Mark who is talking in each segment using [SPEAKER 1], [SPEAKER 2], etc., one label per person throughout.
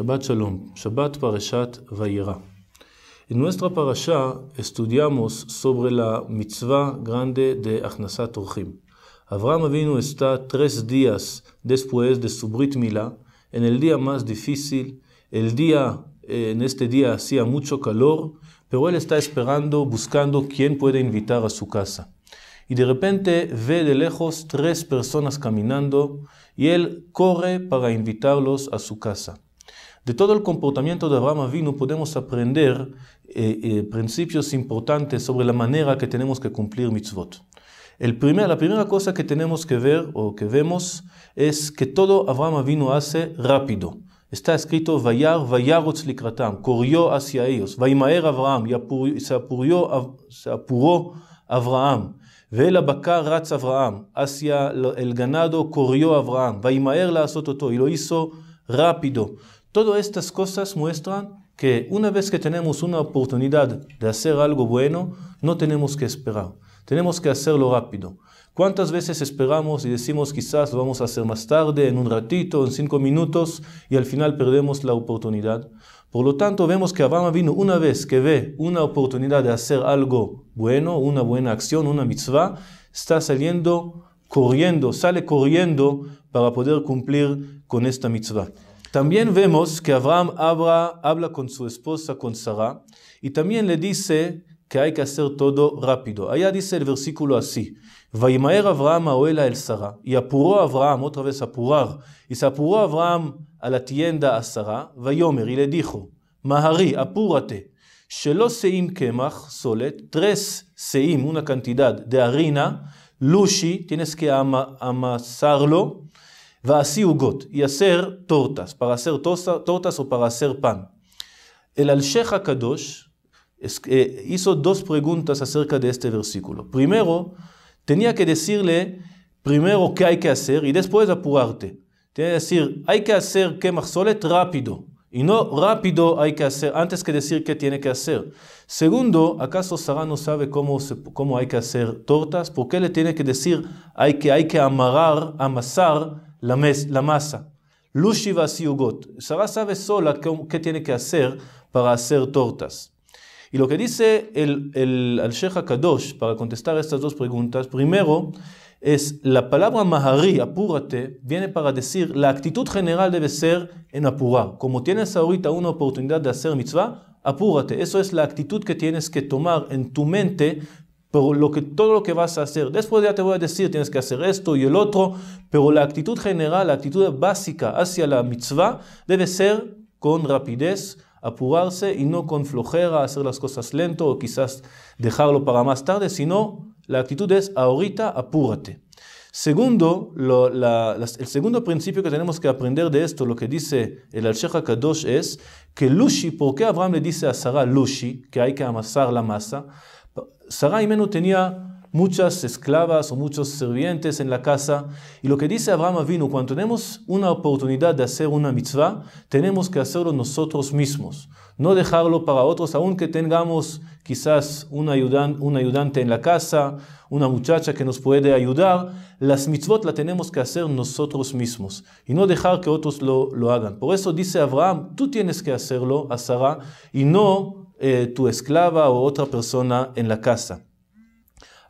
[SPEAKER 1] Shabbat Shalom, Shabbat Parashat Vayera. En nuestra parasha estudiamos sobre la mitzvah grande de Achnasat Orchim. Abraham vino está tres días después de su Brit en el día más difícil, el día, eh, en este día hacía mucho calor, pero él está esperando, buscando quién puede invitar a su casa. Y de repente ve de lejos tres personas caminando y él corre para invitarlos a su casa. De todo el comportamiento de Abraham Avinu podemos aprender eh, eh, principios importantes sobre la manera que tenemos que cumplir mitzvot. El primer, la primera cosa que tenemos que ver o que vemos es que todo Abraham Avinu hace rápido. Está escrito Vayar Vayarutz likratam, corrió hacia ellos. Vaimaer Abraham, se apuró, Abraham Vela Abraham. Ratz el hacia el ganado corrió Abraham. Vaymaer la azototó y lo hizo rápido. Todas estas cosas muestran que una vez que tenemos una oportunidad de hacer algo bueno, no tenemos que esperar, tenemos que hacerlo rápido. ¿Cuántas veces esperamos y decimos quizás lo vamos a hacer más tarde, en un ratito, en cinco minutos, y al final perdemos la oportunidad? Por lo tanto, vemos que Abraham vino una vez que ve una oportunidad de hacer algo bueno, una buena acción, una mitzvah, está saliendo corriendo, sale corriendo para poder cumplir con esta mitzvah. También vemos que Abraham habla, con su esposa, con Sara, y también le dice que hay que hacer todo rápido. Allá dice el versículo así, Vaimaer Abraham a Oela el Sara, y apuró Abraham, otra vez apurar, y se apuró Abraham a la tienda a Sara, y le dijo, Mahari, apúrate, Seim Solet, tres Seim, una cantidad de harina, Lushi, tienes que amasarlo, y hacer tortas, para hacer tortas o para hacer pan. El Al-Sheikh Kadosh eh, hizo dos preguntas acerca de este versículo. Primero, tenía que decirle primero qué hay que hacer y después apurarte. Tiene que decir, hay que hacer quemar-solet rápido. Y no rápido hay que hacer, antes que decir qué tiene que hacer. Segundo, ¿acaso Sara no sabe cómo, hay que hacer tortas? ¿Por qué le tiene que decir hay que, hay que amarrar, amasar la, masa, la masa. Siugot. Sara sabe sola qué, tiene que hacer para hacer tortas. Y lo que dice el, el al para contestar estas dos preguntas, primero es la palabra mahari, apúrate, viene para decir la actitud general debe ser en apurar. Como tienes ahorita una oportunidad de hacer mitzvah, apúrate. Eso es la actitud que tienes que tomar en tu mente pero lo que, todo lo que vas a hacer, después ya te voy a decir, tienes que hacer esto y el otro, pero la actitud general, la actitud básica hacia la mitzvah debe ser con rapidez, apurarse y no con flojera, hacer las cosas lento o quizás dejarlo para más tarde, sino la actitud es ahorita apúrate. Segundo, el segundo principio que tenemos que aprender de esto, lo que dice el al Kadosh es que Lushi, ¿por qué Abraham le dice a Sara Lushi que hay que amasar la masa? y Menu tenía muchas esclavas o muchos sirvientes en la casa. Y lo que dice Abraham Avinu, cuando tenemos una oportunidad de hacer una mitzvah, tenemos que hacerlo nosotros mismos. No dejarlo para otros, aunque tengamos quizás un, ayudante en la casa, una muchacha que nos puede ayudar. Las mitzvot las tenemos que hacer nosotros mismos y no dejar que otros lo, lo hagan. Por eso dice Abraham, tú tienes que hacerlo a Sara y no eh, tu esclava o otra persona en la casa.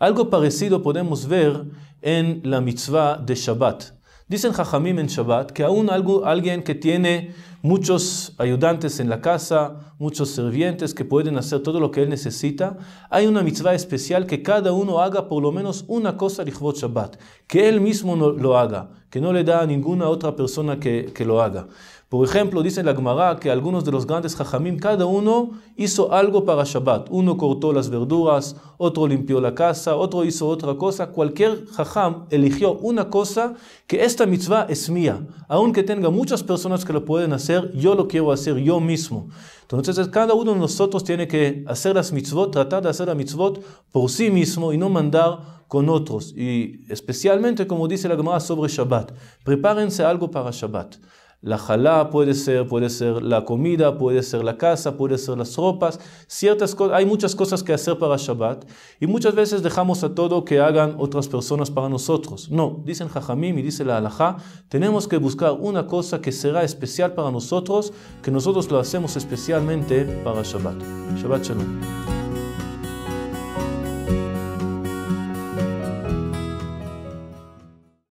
[SPEAKER 1] Algo parecido podemos ver en la mitzvah de Shabbat. Dicen Jajamim en Shabbat que aún alguien que tiene muchos ayudantes en la casa, muchos sirvientes que pueden hacer todo lo que él necesita, hay una mitzvah especial que cada uno haga por lo menos una cosa de Shabbat, que él mismo lo haga que no le da a ninguna otra persona que, lo haga. Por ejemplo, dice la Gemara que algunos de los grandes jajamim, cada uno hizo algo para Shabbat. Uno cortó las verduras, otro limpió la casa, otro hizo otra cosa. Cualquier jajam eligió una cosa que esta mitzvah es mía. Aunque tenga muchas personas que lo pueden hacer, yo lo quiero hacer yo mismo. Entonces cada uno de nosotros tiene que hacer las mitzvot, tratar de hacer las mitzvot por sí mismo y no mandar con otros. Y especialmente, como dice la Gemara sobre Shabbat, prepárense algo para Shabbat. La jalá puede ser, puede ser la comida, puede ser la casa, puede ser las ropas, ciertas Hay muchas cosas que hacer para Shabbat y muchas veces dejamos a todo que hagan otras personas para nosotros. No, dicen Jajamim y dice la halajá, tenemos que buscar una cosa que será especial para nosotros, que nosotros lo hacemos especialmente para Shabbat. Shabbat Shalom.